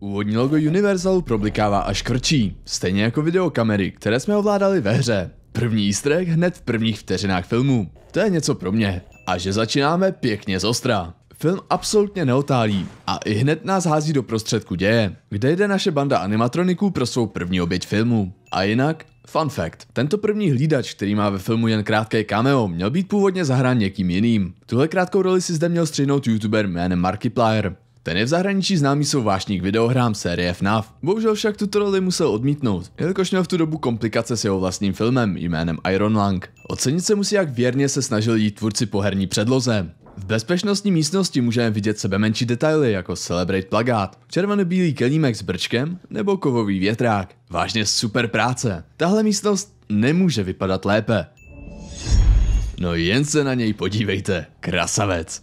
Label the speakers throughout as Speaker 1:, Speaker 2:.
Speaker 1: Úvodní logo Universalu problikává až krčí, stejně jako videokamery, které jsme ovládali ve hře. První easter hned v prvních vteřinách filmu. To je něco pro mě. A že začínáme pěkně z ostra. Film absolutně neotálí a i hned nás hází do prostředku děje, kde jde naše banda animatroniků pro svou první oběť filmu. A jinak, Fun fact. Tento první hlídač, který má ve filmu jen krátké cameo, měl být původně zahrán někým jiným. Tuhle krátkou roli si zde měl střihnout youtuber jménem Markiplier. Ten je v zahraničí známý vášník videohrám série FNAF. Bohužel však tuto roli musel odmítnout, jelikož měl v tu dobu komplikace s jeho vlastním filmem jménem Iron Lung. Ocenit se musí, jak věrně se snažili jít tvůrci po herní předloze. V bezpečnostní místnosti můžeme vidět sebe menší detaily jako Celebrate plagát, červeno-bílý kelímek s brčkem nebo kovový větrák. Vážně super práce. Tahle místnost nemůže vypadat lépe. No jen se na něj podívejte. Krasavec.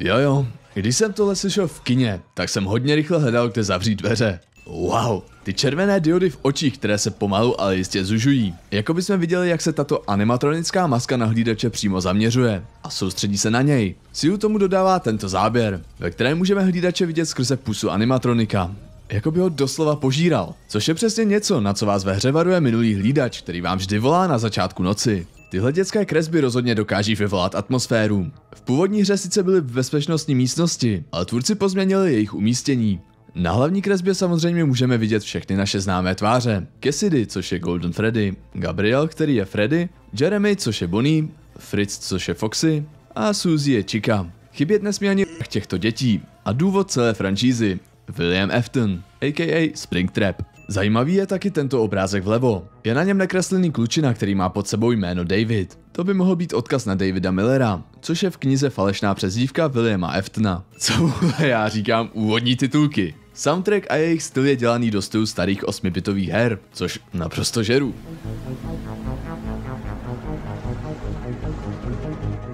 Speaker 1: Jo jo, když jsem tohle slyšel v kině, tak jsem hodně rychle hledal, kde zavřít dveře. Wow, ty červené diody v očích, které se pomalu, ale jistě zužují. Jako by jsme viděli, jak se tato animatronická maska na hlídače přímo zaměřuje a soustředí se na něj. Sílu tomu dodává tento záběr, ve kterém můžeme hlídače vidět skrze pusu animatronika. Jako by ho doslova požíral, což je přesně něco, na co vás ve hře varuje minulý hlídač, který vám vždy volá na začátku noci. Tyhle dětské kresby rozhodně dokáží vyvolat atmosféru. V původní hře sice byly v bezpečnostní místnosti, ale tvůrci pozměnili jejich umístění na hlavní kresbě samozřejmě můžeme vidět všechny naše známé tváře. Cassidy, což je Golden Freddy, Gabriel, který je Freddy, Jeremy, což je Bonnie, Fritz, což je Foxy a Suzy je Chica. Chybět nesmí ani těchto dětí a důvod celé franšízy, William Afton, a.k.a. Springtrap. Zajímavý je taky tento obrázek vlevo. Je na něm nakreslený klučina, který má pod sebou jméno David. To by mohl být odkaz na Davida Millera, což je v knize falešná přezdívka Williama Eftna? Co já říkám úvodní titulky. Soundtrack a jejich styl je dělaný do stylu starých 8-bitových her, což naprosto žeru.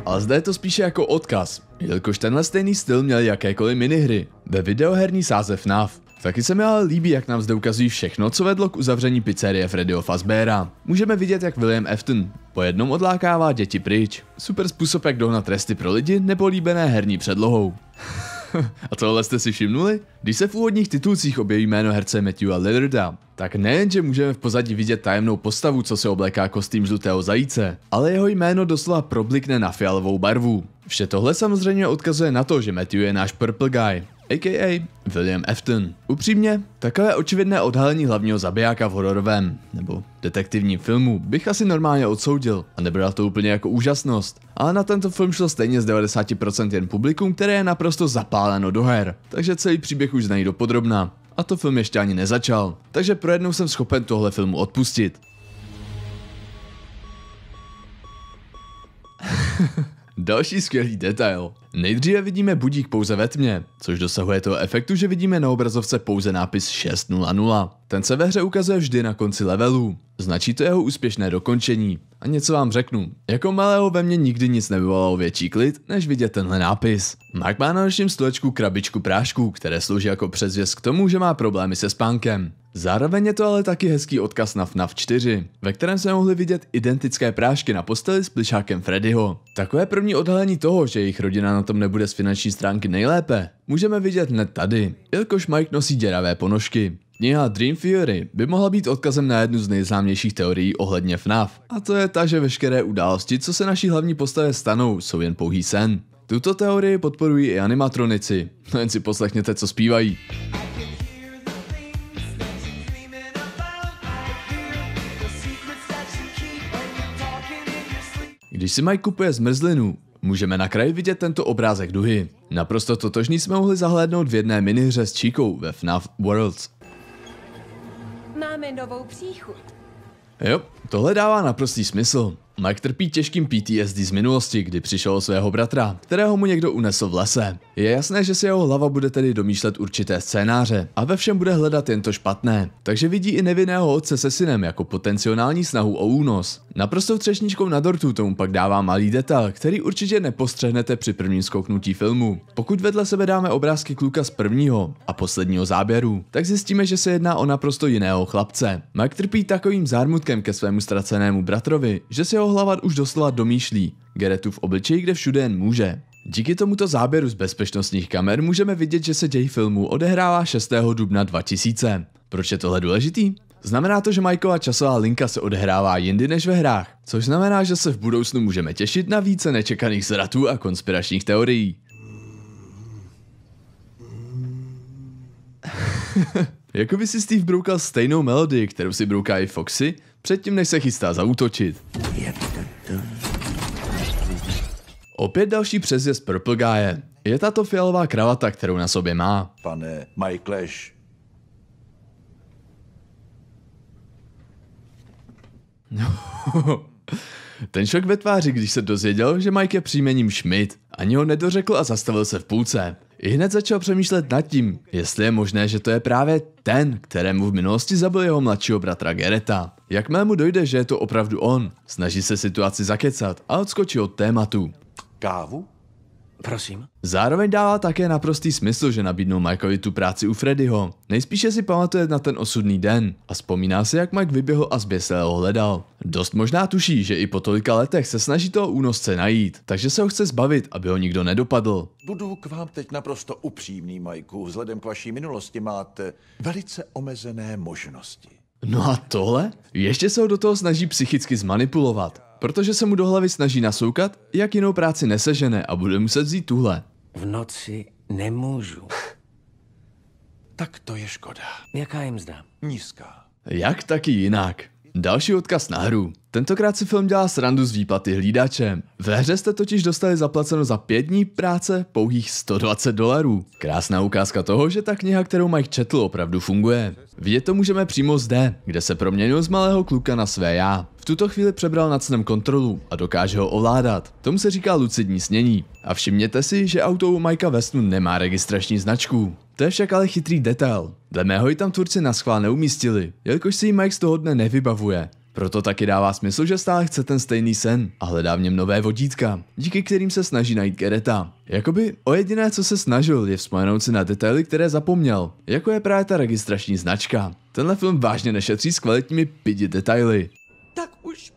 Speaker 1: A zde je to spíše jako odkaz, jelikož tenhle stejný styl měl jakékoliv minihry, ve videoherní sáze FNAF. Taky se mi ale líbí, jak nám zde ukazují všechno, co vedlo k uzavření pizzerie Freddyho Fazbeara. Můžeme vidět, jak William Afton po jednom odlákává děti pryč. Super způsob, jak dohnat tresty pro lidi nepolíbené herní předlohou. a tohle jste si všimnuli? Když se v úvodních titulcích objeví jméno herce Matthewa Lillarda, tak nejenže můžeme v pozadí vidět tajemnou postavu, co se obléká kostým žlutého zajíce, ale jeho jméno doslova problikne na fialovou barvu. Vše tohle samozřejmě odkazuje na to, že Matthew je náš Purple Guy, a.k.a. William Afton. Upřímně, takové očividné odhalení hlavního zabijáka v hororovém nebo detektivním filmu bych asi normálně odsoudil a nebral to úplně jako úžasnost, ale na tento film šlo stejně z 90% jen publikum, které je naprosto zapáleno do her, takže celý příběh už znají podrobná, A to film ještě ani nezačal, takže pro jednou jsem schopen tohle filmu odpustit. Další skvělý detail. Nejdříve vidíme budík pouze ve tmě, což dosahuje toho efektu, že vidíme na obrazovce pouze nápis 6.00. Ten se ve hře ukazuje vždy na konci levelu. Značí to jeho úspěšné dokončení. A něco vám řeknu, jako malého ve mně nikdy nic nevyvolalo větší klid, než vidět tenhle nápis. Mark má na našem stolečku krabičku prášků, které slouží jako přezvěst k tomu, že má problémy se spánkem. Zároveň je to ale taky hezký odkaz na FNAF 4, ve kterém se mohli vidět identické prášky na posteli s plišákem Freddyho. Takové první odhalení toho, že jejich rodina na tom nebude z finanční stránky nejlépe, můžeme vidět hned tady, jelikož Mike nosí děravé ponožky. Kniha Dream Theory by mohla být odkazem na jednu z nejznámějších teorií ohledně FNAF, a to je ta, že veškeré události, co se naší hlavní postavě stanou, jsou jen pouhý sen. Tuto teorii podporují i animatronici, no jen si poslechněte, co zpívají. Když si Mike kupuje zmrzlinu, můžeme na kraji vidět tento obrázek duhy. Naprosto totožný jsme mohli zahlédnout v jedné minihře s Číkou ve FNAF Worlds. Máme novou příchuť. Jo, Tohle dává naprostý smysl. Mike trpí těžkým PTSD z minulosti, kdy přišel o svého bratra, kterého mu někdo unesl v lese. Je jasné, že si jeho hlava bude tedy domýšlet určité scénáře a ve všem bude hledat jen to špatné. Takže vidí i nevinného otce se synem jako potenciální snahu o únos. Naprosto třešničkou na dortu tomu pak dává malý detail, který určitě nepostřehnete při prvním skoknutí filmu. Pokud vedle sebe dáme obrázky kluka z prvního a posledního záběru, tak zjistíme, že se jedná o naprosto jiného chlapce. Mike trpí takovým zármutkem ke svému svému ztracenému bratrovi, že si ho hlavat už doslova domýšlí, Geretu v obličeji, kde všude jen může. Díky tomuto záběru z bezpečnostních kamer můžeme vidět, že se děj filmu odehrává 6. dubna 2000. Proč je tohle důležitý? Znamená to, že Majkova časová linka se odehrává jindy než ve hrách, což znamená, že se v budoucnu můžeme těšit na více nečekaných zratů a konspiračních teorií. Jakoby si Steve broukal stejnou melodii, kterou si brouká i Foxy, předtím než se chystá zaútočit. Opět další přezjezd Purple Guy. Je tato fialová kravata, kterou na sobě má. Pane Clash. Ten šok ve tváři, když se dozvěděl, že Mike je příjmením Schmidt. Ani ho nedořekl a zastavil se v půlce. I hned začal přemýšlet nad tím, jestli je možné, že to je právě ten, kterému v minulosti zabil jeho mladšího bratra Gereta. Jak mu dojde, že je to opravdu on, snaží se situaci zakecat a odskočí od tématu. Kávu? Prosím. Zároveň dává také naprostý smysl, že nabídnou Mikeovi tu práci u Freddyho. Nejspíše si pamatuje na ten osudný den a vzpomíná si, jak Mike vyběhl a zběsile ho hledal. Dost možná tuší, že i po tolika letech se snaží toho únosce najít, takže se ho chce zbavit, aby ho nikdo nedopadl. Budu k vám teď naprosto upřímný, Majku. Vzhledem k vaší minulosti máte velice omezené možnosti. No a tohle? Ještě se ho do toho snaží psychicky zmanipulovat protože se mu do hlavy snaží nasoukat, jak jinou práci nesežene a bude muset vzít tuhle. V noci nemůžu. tak to je škoda. Jaká je mzda? Nízká. Jak taky jinak. Další odkaz na hru. Tentokrát si film dělá srandu z výplaty hlídačem. Ve hře jste totiž dostali zaplaceno za pět dní práce pouhých 120 dolarů. Krásná ukázka toho, že ta kniha, kterou Mike četl, opravdu funguje. Vidět to můžeme přímo zde, kde se proměnil z malého kluka na své já. V tuto chvíli přebral nad snem kontrolu a dokáže ho ovládat. Tomu se říká lucidní snění. A všimněte si, že auto u Mikea Westnu nemá registrační značku. To je však ale chytrý detail. Dle mého ji tam tvůrci na schvál neumístili, jelikož si ji Mike z toho dne nevybavuje. Proto taky dává smysl, že stále chce ten stejný sen a hledá v něm nové vodítka, díky kterým se snaží najít Gereta. Jakoby o jediné, co se snažil, je vzpomenout si na detaily, které zapomněl, jako je právě ta registrační značka. Tenhle film vážně nešetří s kvalitními pidi detaily. Tak už...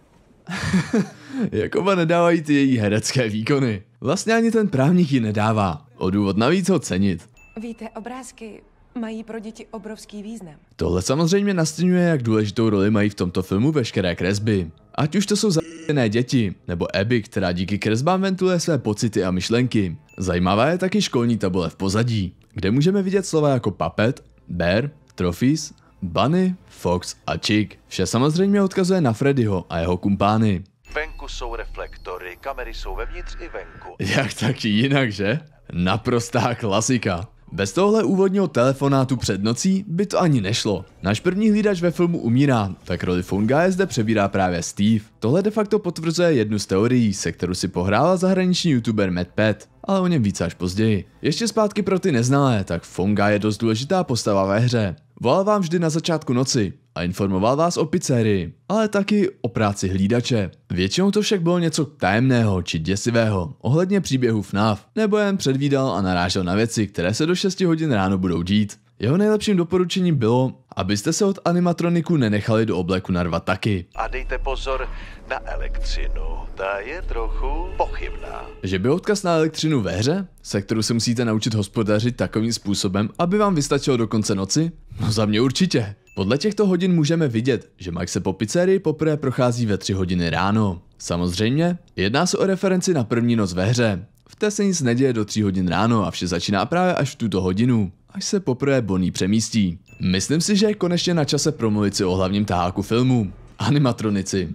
Speaker 1: Jakoba nedávají ty její herecké výkony. Vlastně ani ten právník ji nedává. O důvod navíc ho cenit. Víte, obrázky mají pro děti obrovský význam. Tohle samozřejmě nastínuje, jak důležitou roli mají v tomto filmu veškeré kresby. Ať už to jsou zajímavé děti, nebo Abby, která díky kresbám ventuluje své pocity a myšlenky. Zajímavá je taky školní tabule v pozadí, kde můžeme vidět slova jako papet, bear, trophies, bunny, fox a chick. Vše samozřejmě odkazuje na Freddyho a jeho kumpány. Venku jsou reflektory, kamery jsou vevnitř i venku. Jak taky jinak, že? Naprostá klasika. Bez tohle úvodního telefonátu před nocí by to ani nešlo. Náš první hlídač ve filmu umírá, tak roli Phone Guy zde přebírá právě Steve. Tohle de facto potvrzuje jednu z teorií, se kterou si pohrála zahraniční youtuber Pet, ale o něm více až později. Ještě zpátky pro ty neznalé, tak fungaje je dost důležitá postava ve hře. Volal vám vždy na začátku noci, a informoval vás o pizzerii, ale taky o práci hlídače. Většinou to však bylo něco tajemného či děsivého ohledně příběhu FNAF, nebo jen předvídal a narážel na věci, které se do 6 hodin ráno budou dít. Jeho nejlepším doporučením bylo, abyste se od animatroniku nenechali do obleku narvat taky. A dejte pozor na elektřinu, ta je trochu pochybná. Že by odkaz na elektřinu ve hře, se kterou se musíte naučit hospodařit takovým způsobem, aby vám vystačilo do konce noci? No za mě určitě. Podle těchto hodin můžeme vidět, že Mike se po pizzerii poprvé prochází ve 3 hodiny ráno. Samozřejmě, jedná se o referenci na první noc ve hře, v té se nic neděje do 3 hodin ráno a vše začíná právě až v tuto hodinu, až se poprvé Bonnie přemístí. Myslím si, že je konečně na čase promluvit si o hlavním taháku filmu. Animatronici.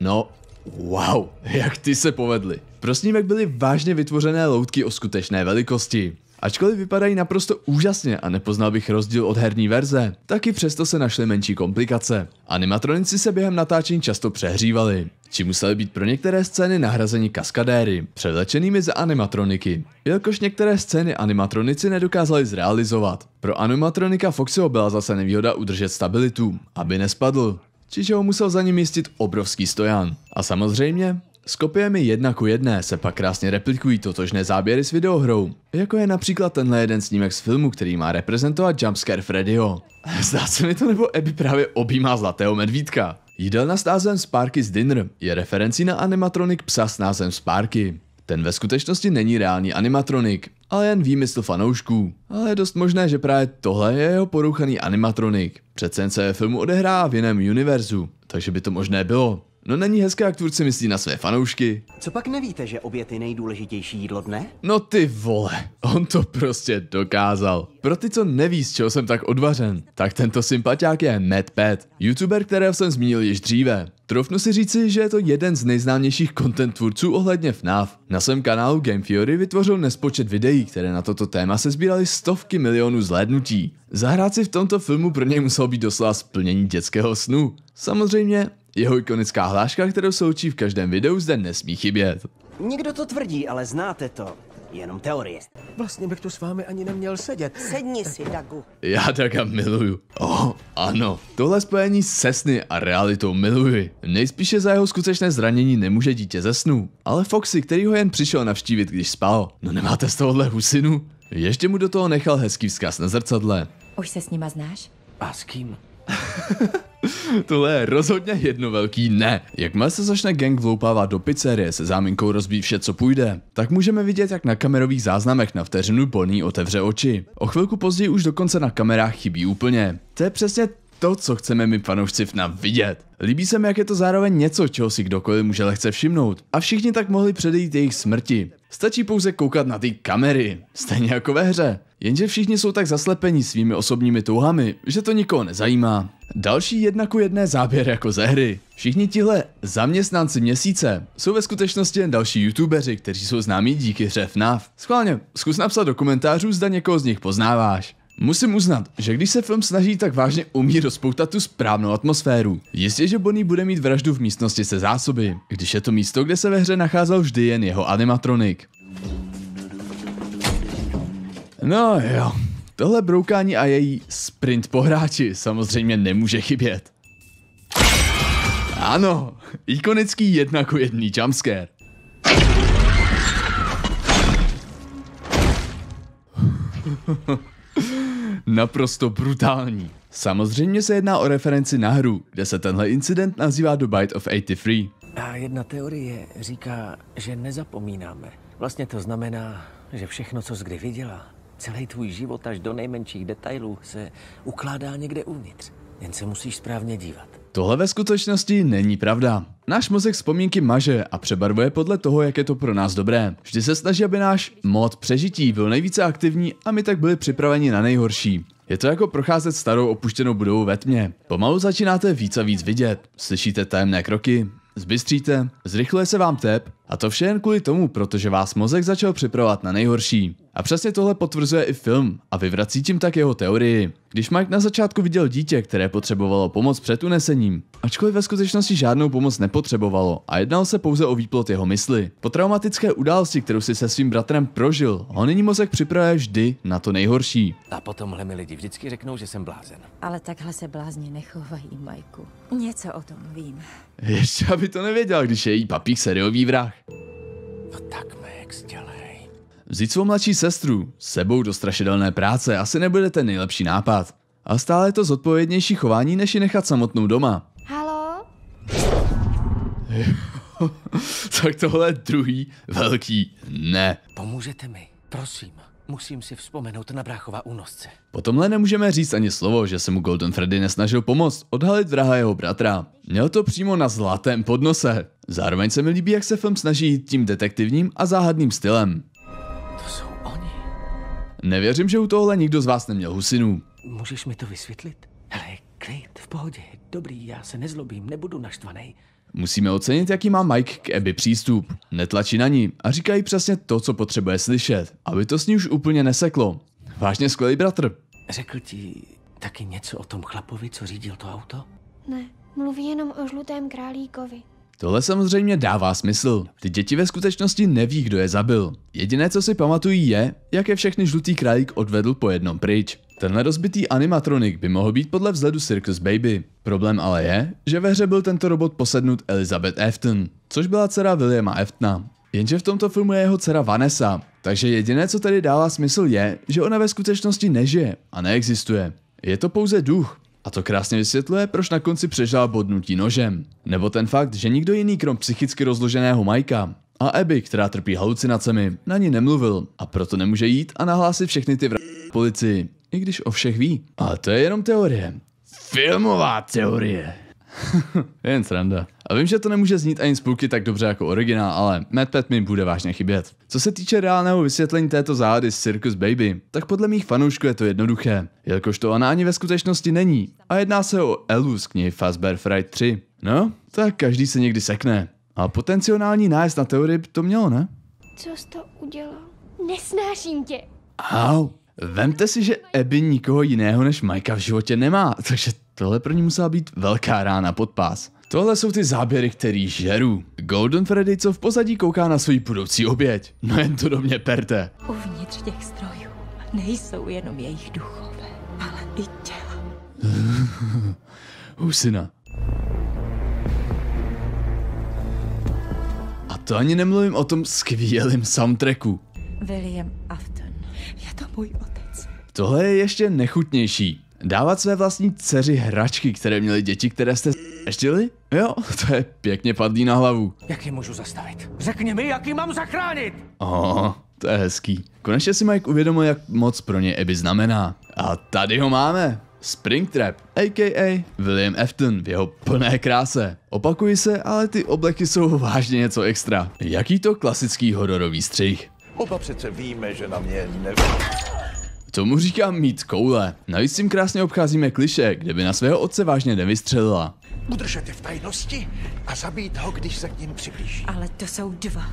Speaker 1: No, wow, jak ty se povedli. Prosím, jak byly vážně vytvořené loutky o skutečné velikosti. Ačkoliv vypadají naprosto úžasně a nepoznal bych rozdíl od herní verze, taky přesto se našly menší komplikace. Animatronici se během natáčení často přehřívali, či museli být pro některé scény nahrazeni kaskadéry, převlečenými za animatroniky, jelikož některé scény animatronici nedokázali zrealizovat. Pro animatronika Foxyho byla zase nevýhoda udržet stabilitu, aby nespadl, čiže ho musel za ním jistit obrovský stojan. A samozřejmě, s kopiemi jedna ku jedné se pak krásně replikují totožné záběry s videohrou, jako je například tenhle jeden snímek z filmu, který má reprezentovat jumpscare Freddyho. Zdá se mi to, nebo Abby právě objímá zlatého medvídka. Jídelna s názvem Sparky z Dinner je referencí na animatronik psa s názvem Sparky. Ten ve skutečnosti není reálný animatronik, ale jen výmysl fanoušků. Ale je dost možné, že právě tohle je jeho porouchaný animatronik. Přece jen se filmu odehrá v jiném univerzu, takže by to možné bylo. No není hezká jak tvůrci myslí na své fanoušky. Co pak nevíte, že oběd je nejdůležitější jídlo dne? No ty vole, on to prostě dokázal. Pro ty, co neví, z čeho jsem tak odvařen, tak tento sympatiák je Pat, youtuber, kterého jsem zmínil již dříve. Trofnu si říci, že je to jeden z nejznámějších content tvůrců ohledně FNAF. Na svém kanálu Game Theory vytvořil nespočet videí, které na toto téma se sbíraly stovky milionů zhlédnutí. Zahrát si v tomto filmu pro něj musel být doslova splnění dětského snu. Samozřejmě jeho ikonická hláška, kterou učí v každém videu, zde nesmí chybět. Nikdo to tvrdí, ale znáte to. Jenom teorie. Vlastně bych tu s vámi ani neměl sedět. Sedni si, Dagu. Já Daga miluju. Oh, ano. Tohle spojení se sny a realitou miluji. Nejspíše za jeho skutečné zranění nemůže dítě ze snu. Ale Foxy, který ho jen přišel navštívit, když spal. No nemáte z tohohle husinu? Ještě mu do toho nechal hezký vzkaz na zrcadle. Už se s nima znáš? A s kým? Tohle je rozhodně jedno velký ne. Jakmile se začne gang vloupávat do pizzerie se záminkou rozbít vše, co půjde, tak můžeme vidět, jak na kamerových záznamech na vteřinu Bonnie otevře oči. O chvilku později už dokonce na kamerách chybí úplně. To je přesně to, co chceme my fanoušci FNA vidět. Líbí se mi, jak je to zároveň něco, čeho si kdokoliv může lehce všimnout. A všichni tak mohli předejít jejich smrti. Stačí pouze koukat na ty kamery, stejně jako ve hře. Jenže všichni jsou tak zaslepeni svými osobními touhami, že to nikoho nezajímá. Další jedna ku jedné záběr jako ze hry. Všichni tihle zaměstnanci měsíce jsou ve skutečnosti jen další youtubeři, kteří jsou známí díky hře FNAF. Schválně, zkus napsat do komentářů, zda někoho z nich poznáváš. Musím uznat, že když se film snaží tak vážně umí rozpoutat tu správnou atmosféru. Jistě, že Bonnie bude mít vraždu v místnosti se zásoby, když je to místo, kde se ve hře nacházel vždy jen jeho animatronik. No jo, tohle broukání a její sprint po hráči samozřejmě nemůže chybět. Ano, ikonický jednako jedný jumpscare naprosto brutální. Samozřejmě se jedná o referenci na hru, kde se tenhle incident nazývá The Bite of 83. A jedna teorie říká, že nezapomínáme. Vlastně to znamená, že všechno, co jsi kdy viděla, celý tvůj život až do nejmenších detailů se ukládá někde uvnitř. Jen se musíš správně dívat. Tohle ve skutečnosti není pravda. Náš mozek vzpomínky maže a přebarvuje podle toho, jak je to pro nás dobré. Vždy se snaží, aby náš mod přežití byl nejvíce aktivní a my tak byli připraveni na nejhorší. Je to jako procházet starou opuštěnou budovu ve tmě. Pomalu začínáte víc a víc vidět. Slyšíte tajemné kroky, zbystříte, zrychluje se vám tep a to vše jen kvůli tomu, protože vás mozek začal připravovat na nejhorší. A přesně tohle potvrzuje i film a vyvrací tím tak jeho teorii. Když Mike na začátku viděl dítě, které potřebovalo pomoc před unesením, Ačkoliv ve skutečnosti žádnou pomoc nepotřebovalo a jednalo se pouze o výplot jeho mysli. Po traumatické události, kterou si se svým bratrem prožil, ho nyní mozek připravuje vždy na to nejhorší. A potomhle mi lidi vždycky řeknou, že jsem blázen. Ale takhle se blázni nechovají, Majku. Něco o tom vím. Ještě aby to nevěděl, když je jí papík seriový vrah. No tak, Max, dělej. Vzít svou mladší sestru sebou do strašidelné práce asi nebude ten nejlepší nápad. A stále je to zodpovědnější chování, než ji nechat samotnou doma. tak tohle je druhý velký ne. Pomůžete mi, prosím. Musím si vzpomenout na bráchova únosce. Po tomhle nemůžeme říct ani slovo, že se mu Golden Freddy nesnažil pomoct odhalit vraha jeho bratra. Měl to přímo na zlatém podnose. Zároveň se mi líbí, jak se film snaží jít tím detektivním a záhadným stylem. To jsou oni. Nevěřím, že u tohle nikdo z vás neměl husinu. Můžeš mi to vysvětlit? Hele, klid, v pohodě, dobrý, já se nezlobím, nebudu naštvaný. Musíme ocenit, jaký má Mike k Abby přístup. Netlačí na ní a říká jí přesně to, co potřebuje slyšet, aby to s ní už úplně neseklo. Vážně skvělý bratr. Řekl ti taky něco o tom chlapovi, co řídil to auto? Ne, mluví jenom o žlutém králíkovi. Tohle samozřejmě dává smysl. Ty děti ve skutečnosti neví, kdo je zabil. Jediné, co si pamatují, je, jak je všechny žlutý králík odvedl po jednom pryč. Tenhle rozbitý animatronik by mohl být podle vzhledu Circus Baby. Problém ale je, že ve hře byl tento robot posednut Elizabeth Afton, což byla dcera Williama Aftona. Jenže v tomto filmu je jeho dcera Vanessa, takže jediné, co tady dává smysl je, že ona ve skutečnosti nežije a neexistuje. Je to pouze duch, a to krásně vysvětluje, proč na konci přežila bodnutí nožem. Nebo ten fakt, že nikdo jiný krom psychicky rozloženého Majka a Abby, která trpí halucinacemi, na ní nemluvil a proto nemůže jít a nahlásit všechny ty vr... policii i když o všech ví. Ale to je jenom teorie. Filmová teorie. Jen sranda. A vím, že to nemůže znít ani půlky tak dobře jako originál, ale MadPad mi bude vážně chybět. Co se týče reálného vysvětlení této záhady z Circus Baby, tak podle mých fanoušků je to jednoduché, jelikož to ona ani ve skutečnosti není a jedná se o Elu z knihy Fazbear Fright 3. No, tak každý se někdy sekne. A potenciální nájezd na teorii by to mělo, ne? Co jsi to udělal? Nesnáším tě. Au, Vemte si, že Abby nikoho jiného než Majka v životě nemá, takže tohle pro ní musela být velká rána pod pás. Tohle jsou ty záběry, který žeru. Golden Freddy, co v pozadí kouká na svůj budoucí oběť. No jen to do mě perte. Uvnitř těch strojů nejsou jenom jejich duchové, ale i těla. Husina. A to ani nemluvím o tom skvělém soundtracku. William Aft to můj otec. Tohle je ještě nechutnější. Dávat své vlastní dceři hračky, které měly děti, které jste zještili? Jo, to je pěkně padlý na hlavu. Jak je můžu zastavit? Řekni mi, jak ji mám zachránit! Oh, to je hezký. Konečně si Mike uvědomil, jak moc pro ně Eby znamená. A tady ho máme. Springtrap, a.k.a. William Afton v jeho plné kráse. Opakuji se, ale ty obleky jsou vážně něco extra. Jaký to klasický hororový střih. Oba přece víme, že na mě nevěří. Tomu říkám mít koule. Navíc tím krásně obcházíme kliše, kde by na svého otce vážně nevystřelila. Udržete v tajnosti a zabít ho, když se k ním přiblíží. Ale to jsou dva.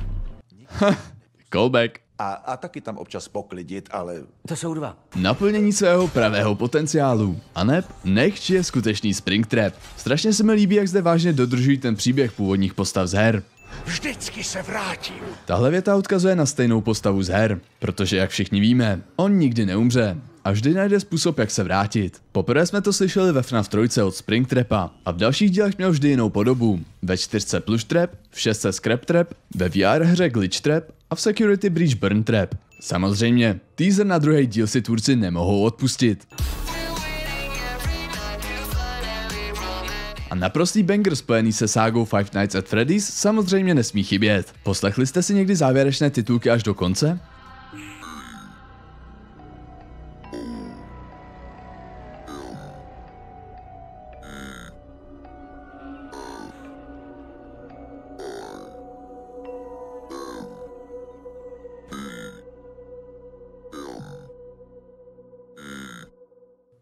Speaker 1: Callback. A, a taky tam občas poklidit, ale... To jsou dva. Naplnění svého pravého potenciálu. A neb, nech je skutečný Springtrap. Strašně se mi líbí, jak zde vážně dodržují ten příběh původních postav z her. Vždycky se vrátím. Tahle věta odkazuje na stejnou postavu z her, protože jak všichni víme, on nikdy neumře a vždy najde způsob, jak se vrátit. Poprvé jsme to slyšeli ve FNAF 3 od Springtrapa a v dalších dílech měl vždy jinou podobu. Ve 4 Plush Trap, v 6 Scrap Trap, ve VR hře Glitch Trap a v Security Breach Burn Trap. Samozřejmě, teaser na druhý díl si tvůrci nemohou odpustit. naprostý banger spojený se ságou Five Nights at Freddy's samozřejmě nesmí chybět. Poslechli jste si někdy závěrečné titulky až do konce?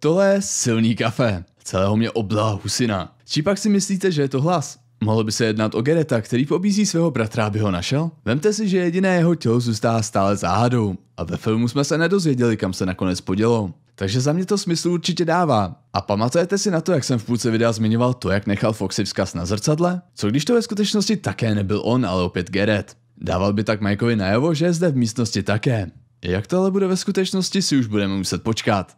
Speaker 1: Tohle je silný kafe. Celého mě oblá husina. Či pak si myslíte, že je to hlas? Mohlo by se jednat o Gereta, který pobízí svého bratra, aby ho našel? Vemte si, že jediné jeho tělo zůstává stále záhadou a ve filmu jsme se nedozvěděli, kam se nakonec podělo. Takže za mě to smysl určitě dává. A pamatujete si na to, jak jsem v půlce videa zmiňoval to, jak nechal Foxy vzkaz na zrcadle? Co když to ve skutečnosti také nebyl on, ale opět Geret? Dával by tak Mikeovi najevo, že je zde v místnosti také. Jak to ale bude ve skutečnosti, si už budeme muset počkat.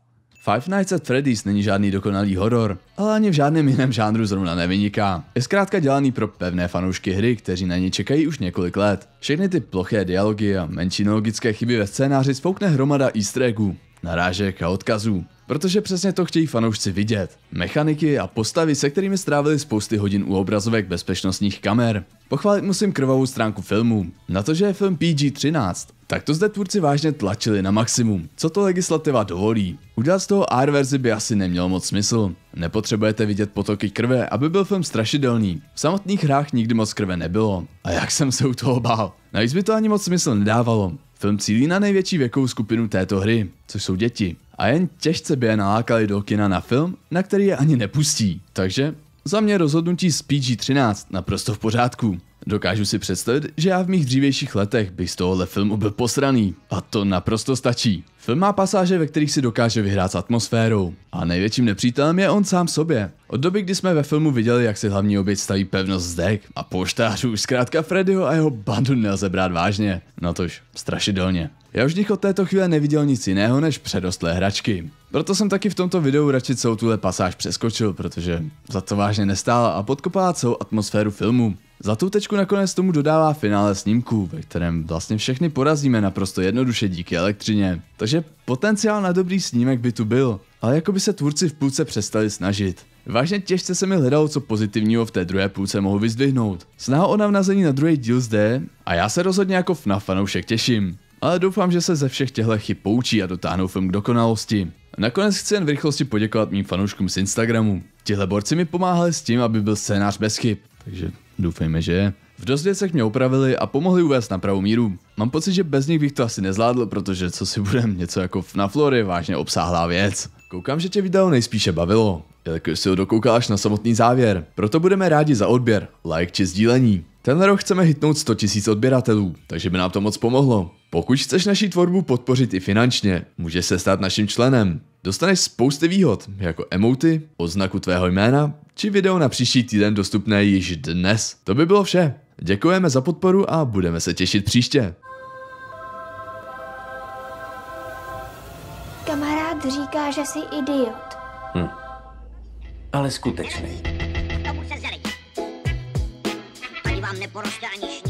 Speaker 1: Five Nights at Freddy's není žádný dokonalý horor, ale ani v žádném jiném žánru zrovna nevyniká. Je zkrátka dělaný pro pevné fanoušky hry, kteří na ně čekají už několik let. Všechny ty ploché dialogy a menší logické chyby ve scénáři spoukne hromada easter eggů, narážek a odkazů. Protože přesně to chtějí fanoušci vidět. Mechaniky a postavy, se kterými strávili spousty hodin u obrazovek bezpečnostních kamer. Pochválit musím krvavou stránku filmu. Na to, že je film PG-13, tak to zde tvůrci vážně tlačili na maximum, co to legislativa dovolí. Udělat z toho R verzi by asi nemělo moc smysl. Nepotřebujete vidět potoky krve, aby byl film strašidelný. V samotných hrách nikdy moc krve nebylo. A jak jsem se u toho bál. Navíc by to ani moc smysl nedávalo. Film cílí na největší věkovou skupinu této hry, což jsou děti. A jen těžce by je nalákali do kina na film, na který je ani nepustí. Takže za mě rozhodnutí z PG-13 naprosto v pořádku. Dokážu si představit, že já v mých dřívějších letech bych z tohohle filmu byl posraný. A to naprosto stačí. Film má pasáže, ve kterých si dokáže vyhrát s atmosférou. A největším nepřítelem je on sám sobě. Od doby, kdy jsme ve filmu viděli, jak si hlavní oběť staví pevnost zdek a poštářů už zkrátka Freddyho a jeho bandu nelze brát vážně. No tož, strašidelně. Já už nich od této chvíle neviděl nic jiného než předostlé hračky. Proto jsem taky v tomto videu radši celou tuhle pasáž přeskočil, protože za to vážně nestála a podkopala celou atmosféru filmu. Zlatou tečku nakonec tomu dodává finále snímků, ve kterém vlastně všechny porazíme naprosto jednoduše díky elektřině. Takže potenciál na dobrý snímek by tu byl, ale jako by se tvůrci v půlce přestali snažit. Vážně těžce se mi hledalo, co pozitivního v té druhé půlce mohu vyzdvihnout. Snaha o navnazení na druhý díl zde a já se rozhodně jako FNAF fanoušek těším. Ale doufám, že se ze všech těchto chyb poučí a dotáhnou film k dokonalosti. Nakonec chci jen v rychlosti poděkovat mým fanouškům z Instagramu. Tihle borci mi pomáhali s tím, aby byl scénář bez chyb. Takže Doufejme, že je. V dost věcech mě opravili a pomohli uvést na pravou míru. Mám pocit, že bez nich bych to asi nezvládl, protože co si budem, něco jako na Flory vážně obsáhlá věc. Koukám, že tě video nejspíše bavilo, jelikož si ho dokoukal až na samotný závěr. Proto budeme rádi za odběr, like či sdílení. Ten rok chceme hitnout 100 000 odběratelů, takže by nám to moc pomohlo. Pokud chceš naši tvorbu podpořit i finančně, můžeš se stát naším členem. Dostaneš spousty výhod, jako emoty, oznaku tvého jména, či video na příští týden dostupné již dnes. To by bylo vše. Děkujeme za podporu a budeme se těšit příště. Kamarád říká, že jsi idiot. Hm. Ale skutečný. neporoste ani